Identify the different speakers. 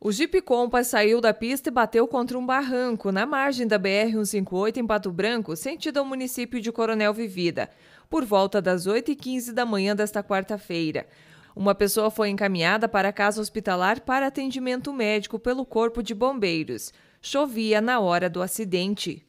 Speaker 1: O Jeep Compass saiu da pista e bateu contra um barranco na margem da BR-158 em Pato Branco, sentido ao município de Coronel Vivida, por volta das 8h15 da manhã desta quarta-feira. Uma pessoa foi encaminhada para a casa hospitalar para atendimento médico pelo Corpo de Bombeiros. Chovia na hora do acidente.